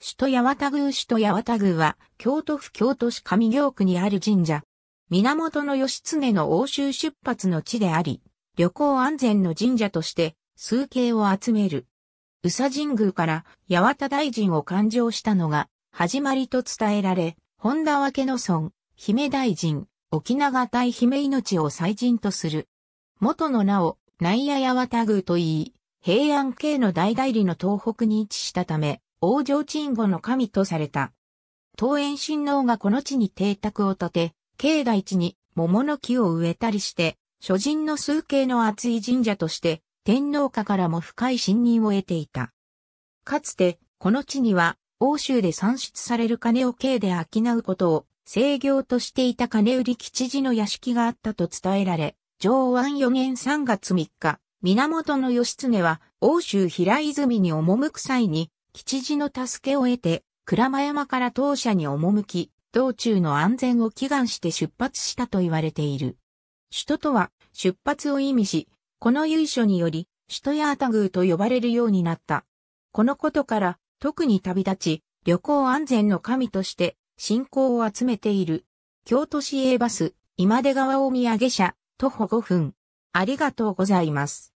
首都八幡宮首都八幡宮は、京都府京都市上京区にある神社。源義経の欧州出発の地であり、旅行安全の神社として、数形を集める。宇佐神宮から八幡大臣を誕生したのが、始まりと伝えられ、本田分の村、姫大臣、沖縄大姫命を祭神とする。元の名を、内野八幡宮と言い、平安系の大代理の東北に位置したため、王城鎮護の神とされた。東園親王がこの地に邸宅を建て、境内地に桃の木を植えたりして、諸人の数形の厚い神社として、天皇家からも深い信任を得ていた。かつて、この地には、欧州で産出される金を刑で商うことを、制業としていた金売り吉次の屋敷があったと伝えられ、上安4年3月3日、源義経は、欧州平泉に赴く際に、吉次の助けを得て、鞍馬山から当社に赴き、道中の安全を祈願して出発したと言われている。首都とは出発を意味し、この由緒により、首都やアタグーと呼ばれるようになった。このことから、特に旅立ち、旅行安全の神として、信仰を集めている。京都市営バス、今出川大土産社、徒歩5分。ありがとうございます。